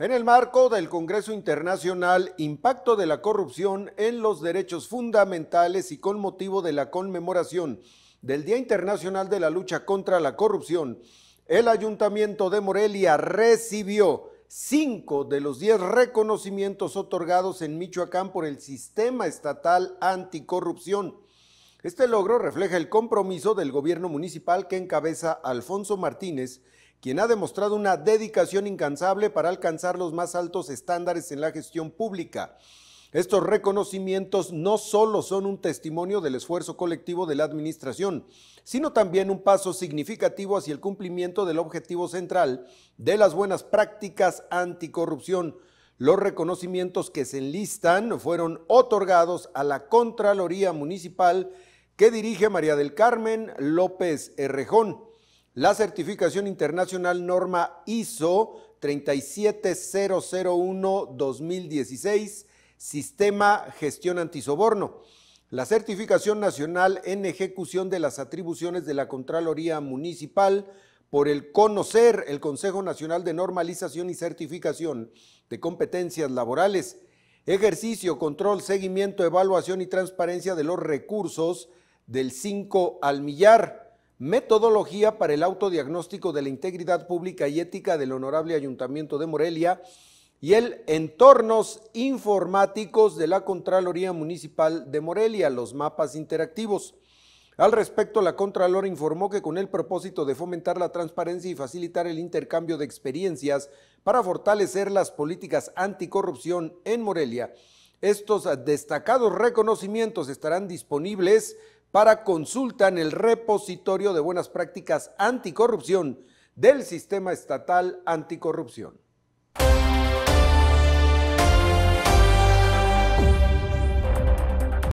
En el marco del Congreso Internacional Impacto de la Corrupción en los Derechos Fundamentales y con motivo de la conmemoración del Día Internacional de la Lucha contra la Corrupción, el Ayuntamiento de Morelia recibió cinco de los diez reconocimientos otorgados en Michoacán por el Sistema Estatal Anticorrupción. Este logro refleja el compromiso del gobierno municipal que encabeza Alfonso Martínez quien ha demostrado una dedicación incansable para alcanzar los más altos estándares en la gestión pública. Estos reconocimientos no solo son un testimonio del esfuerzo colectivo de la Administración, sino también un paso significativo hacia el cumplimiento del objetivo central de las buenas prácticas anticorrupción. Los reconocimientos que se enlistan fueron otorgados a la Contraloría Municipal que dirige María del Carmen López Herrejón. La certificación internacional norma ISO 37001-2016, Sistema Gestión Antisoborno. La certificación nacional en ejecución de las atribuciones de la Contraloría Municipal por el conocer el Consejo Nacional de Normalización y Certificación de Competencias Laborales, ejercicio, control, seguimiento, evaluación y transparencia de los recursos del 5 al millar metodología para el autodiagnóstico de la integridad pública y ética del Honorable Ayuntamiento de Morelia y el entornos informáticos de la Contraloría Municipal de Morelia, los mapas interactivos. Al respecto, la Contralor informó que con el propósito de fomentar la transparencia y facilitar el intercambio de experiencias para fortalecer las políticas anticorrupción en Morelia, estos destacados reconocimientos estarán disponibles para consulta en el repositorio de buenas prácticas anticorrupción del sistema estatal anticorrupción.